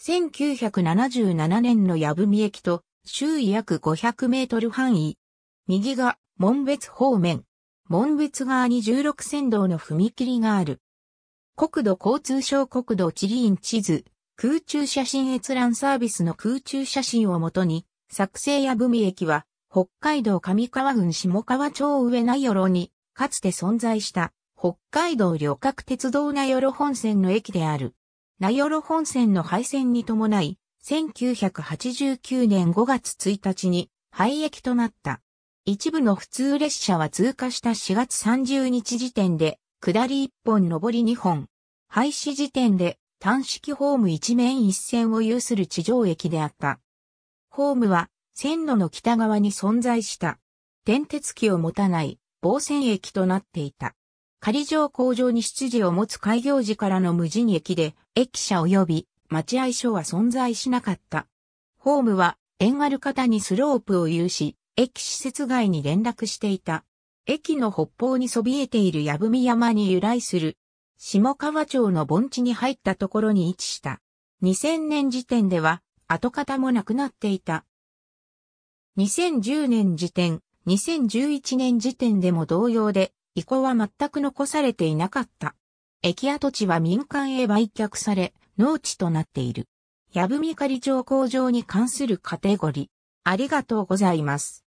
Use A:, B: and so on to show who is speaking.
A: 1977年の矢文駅と周囲約500メートル範囲。右が門別方面。門別側に16線道の踏切がある。国土交通省国土地理院地図、空中写真閲覧サービスの空中写真をもとに、作成矢文駅は北海道上川郡下川町上名寄に、かつて存在した北海道旅客鉄道名寄本線の駅である。名寄本線の廃線に伴い、1989年5月1日に廃駅となった。一部の普通列車は通過した4月30日時点で、下り1本上り2本。廃止時点で単式ホーム一面一線を有する地上駅であった。ホームは線路の北側に存在した。電鉄機を持たない防線駅となっていた。仮上工場に出自を持つ開業時からの無人駅で、駅舎及び待合所は存在しなかった。ホームは、縁ある方にスロープを有し、駅施設外に連絡していた。駅の北方にそびえている矢文山に由来する、下川町の盆地に入ったところに位置した。2000年時点では、跡形もなくなっていた。2010年時点、2011年時点でも同様で、以降は全く残されていなかった。駅跡地は民間へ売却され、農地となっている。やぶみかり町工場に関するカテゴリー。ありがと
B: うございます。